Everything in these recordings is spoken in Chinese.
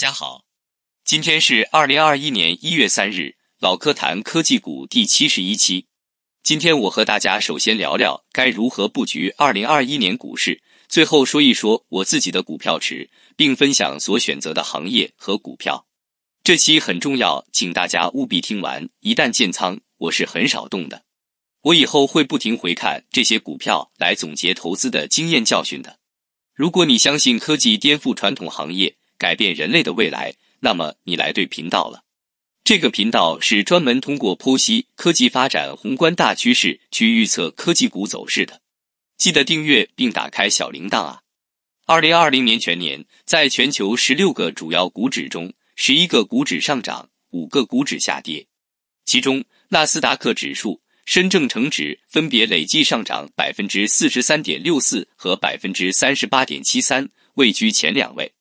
家好，今天是二零二一年一月三日，老柯谈科技股第七十一期。今天我和大家首先聊聊该如何布局二零二一年股市，最后说一说我自己的股票池，并分享所选择的行业和股票。这期很重要，请大家务必听完。一旦建仓，我是很少动的。我以后会不停回看这些股票，来总结投资的经验教训的。如果你相信科技颠覆传统行业，改变人类的未来，那么你来对频道了。这个频道是专门通过剖析科技发展宏观大趋势去预测科技股走势的。记得订阅并打开小铃铛啊！二零二零年全年，在全球十六个主要股指中，十一个股指上涨，五个股指下跌。其中，纳斯达克指数、深证成指分别累计上涨百分之四十三点六四和百分之三十八点七三，位居前两位。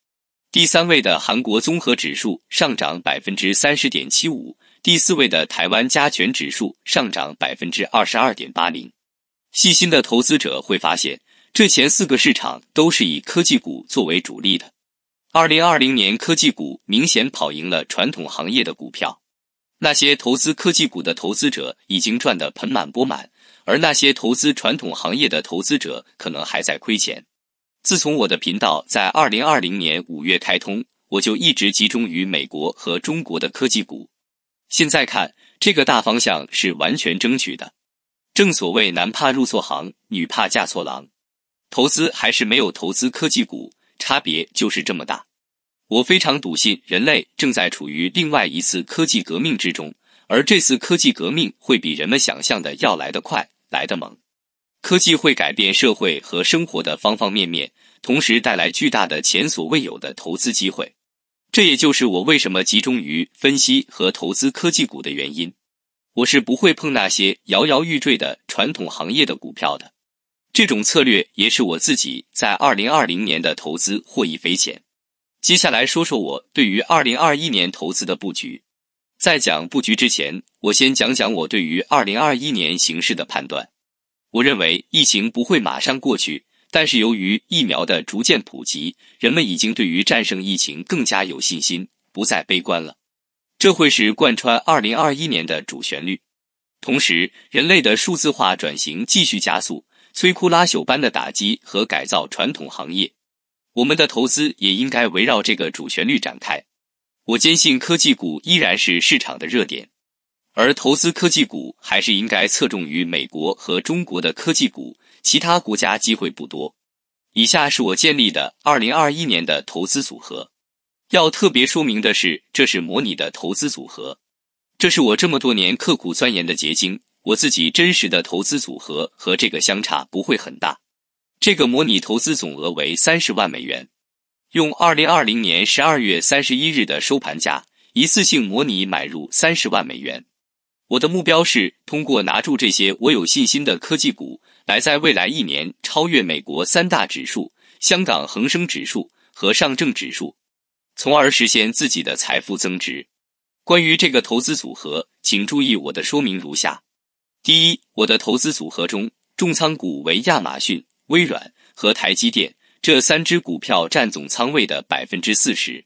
第三位的韩国综合指数上涨百分之三十点七五，第四位的台湾加权指数上涨百分之二十二点八零。细心的投资者会发现，这前四个市场都是以科技股作为主力的。二零二零年科技股明显跑赢了传统行业的股票，那些投资科技股的投资者已经赚得盆满钵满，而那些投资传统行业的投资者可能还在亏钱。自从我的频道在二零二零年五月开通，我就一直集中于美国和中国的科技股。现在看，这个大方向是完全争取的。正所谓男怕入错行，女怕嫁错郎，投资还是没有投资科技股，差别就是这么大。我非常笃信，人类正在处于另外一次科技革命之中，而这次科技革命会比人们想象的要来得快，来得猛。科技会改变社会和生活的方方面面，同时带来巨大的前所未有的投资机会。这也就是我为什么集中于分析和投资科技股的原因。我是不会碰那些摇摇欲坠的传统行业的股票的。这种策略也是我自己在二零二零年的投资获益匪浅。接下来说说我对于二零二一年投资的布局。在讲布局之前，我先讲讲我对于二零二一年形势的判断。我认为疫情不会马上过去，但是由于疫苗的逐渐普及，人们已经对于战胜疫情更加有信心，不再悲观了。这会是贯穿二零二一年的主旋律。同时，人类的数字化转型继续加速，摧枯拉朽般的打击和改造传统行业。我们的投资也应该围绕这个主旋律展开。我坚信科技股依然是市场的热点。而投资科技股还是应该侧重于美国和中国的科技股，其他国家机会不多。以下是我建立的二零二一年的投资组合。要特别说明的是，这是模拟的投资组合，这是我这么多年刻苦钻研的结晶。我自己真实的投资组合和这个相差不会很大。这个模拟投资总额为三十万美元，用二零二零年十二月三十一日的收盘价一次性模拟买入三十万美元。我的目标是通过拿住这些我有信心的科技股，来在未来一年超越美国三大指数、香港恒生指数和上证指数，从而实现自己的财富增值。关于这个投资组合，请注意我的说明如下：第一，我的投资组合中重仓股为亚马逊、微软和台积电，这三只股票占总仓位的百分之四十，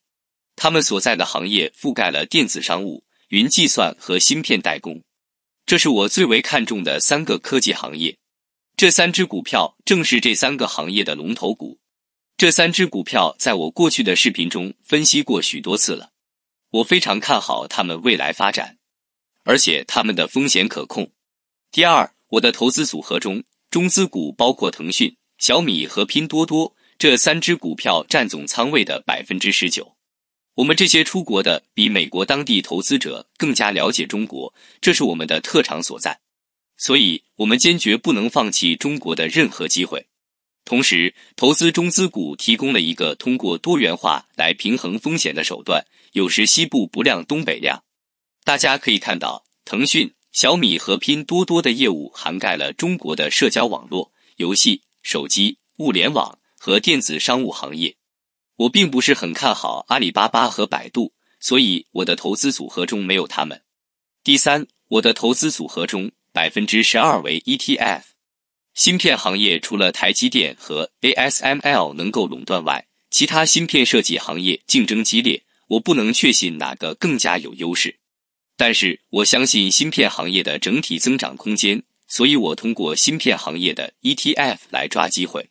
他们所在的行业覆盖了电子商务。云计算和芯片代工，这是我最为看重的三个科技行业。这三只股票正是这三个行业的龙头股。这三只股票在我过去的视频中分析过许多次了，我非常看好它们未来发展，而且它们的风险可控。第二，我的投资组合中，中资股包括腾讯、小米和拼多多，这三只股票占总仓位的百分之十九。我们这些出国的比美国当地投资者更加了解中国，这是我们的特长所在，所以我们坚决不能放弃中国的任何机会。同时，投资中资股提供了一个通过多元化来平衡风险的手段。有时西部不亮，东北亮。大家可以看到，腾讯、小米和拼多多的业务涵盖了中国的社交网络、游戏、手机、物联网和电子商务行业。我并不是很看好阿里巴巴和百度，所以我的投资组合中没有他们。第三，我的投资组合中百分之十二为 ETF。芯片行业除了台积电和 ASML 能够垄断外，其他芯片设计行业竞争激烈，我不能确信哪个更加有优势。但是我相信芯片行业的整体增长空间，所以我通过芯片行业的 ETF 来抓机会。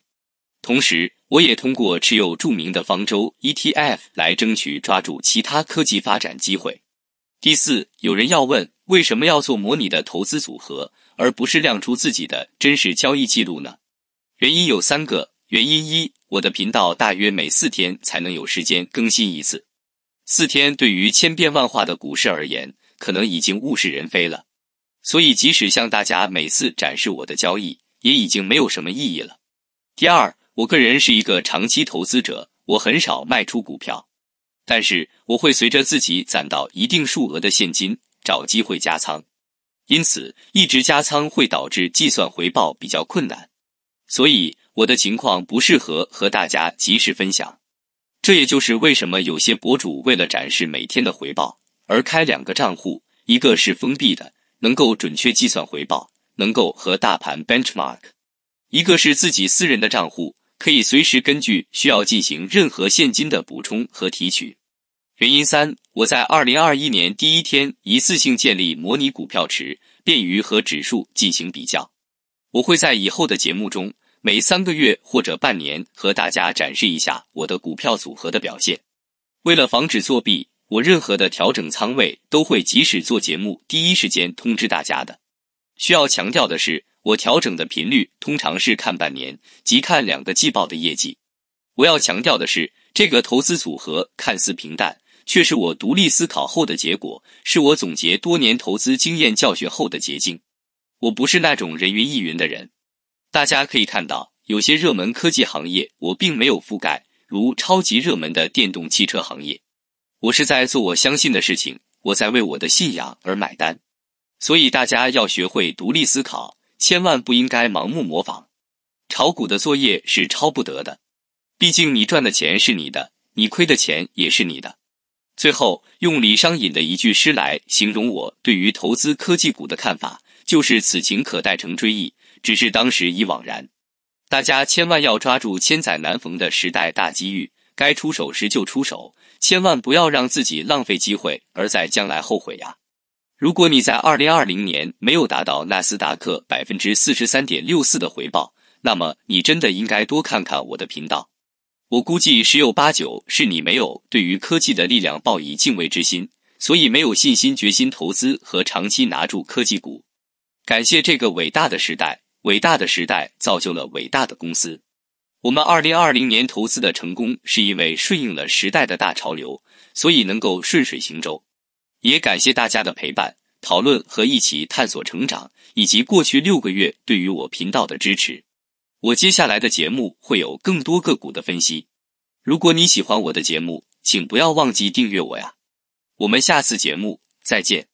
同时，我也通过持有著名的方舟 ETF 来争取抓住其他科技发展机会。第四，有人要问，为什么要做模拟的投资组合，而不是亮出自己的真实交易记录呢？原因有三个。原因一，我的频道大约每四天才能有时间更新一次，四天对于千变万化的股市而言，可能已经物是人非了，所以即使向大家每次展示我的交易，也已经没有什么意义了。第二。我个人是一个长期投资者，我很少卖出股票，但是我会随着自己攒到一定数额的现金找机会加仓，因此一直加仓会导致计算回报比较困难，所以我的情况不适合和大家及时分享。这也就是为什么有些博主为了展示每天的回报而开两个账户，一个是封闭的，能够准确计算回报，能够和大盘 benchmark，一个是自己私人的账户。可以随时根据需要进行任何现金的补充和提取。原因三，我在二零二一年第一天一次性建立模拟股票池，便于和指数进行比较。我会在以后的节目中每三个月或者半年和大家展示一下我的股票组合的表现。为了防止作弊，我任何的调整仓位都会及时做节目第一时间通知大家的。需要强调的是。我调整的频率通常是看半年，即看两个季报的业绩。我要强调的是，这个投资组合看似平淡，却是我独立思考后的结果，是我总结多年投资经验教训后的结晶。我不是那种人云亦云的人。大家可以看到，有些热门科技行业我并没有覆盖，如超级热门的电动汽车行业。我是在做我相信的事情，我在为我的信仰而买单。所以大家要学会独立思考。千万不应该盲目模仿，炒股的作业是抄不得的。毕竟你赚的钱是你的，你亏的钱也是你的。最后用李商隐的一句诗来形容我对于投资科技股的看法，就是“此情可待成追忆，只是当时已惘然”。大家千万要抓住千载难逢的时代大机遇，该出手时就出手，千万不要让自己浪费机会而在将来后悔呀。如果你在二零二零年没有达到纳斯达克百分之四十三点六四的回报，那么你真的应该多看看我的频道。我估计十有八九是你没有对于科技的力量抱以敬畏之心，所以没有信心、决心投资和长期拿住科技股。感谢这个伟大的时代，伟大的时代造就了伟大的公司。我们二零二零年投资的成功，是因为顺应了时代的大潮流，所以能够顺水行舟。也感谢大家的陪伴、讨论和一起探索成长，以及过去六个月对于我频道的支持。我接下来的节目会有更多个股的分析。如果你喜欢我的节目，请不要忘记订阅我呀！我们下次节目再见。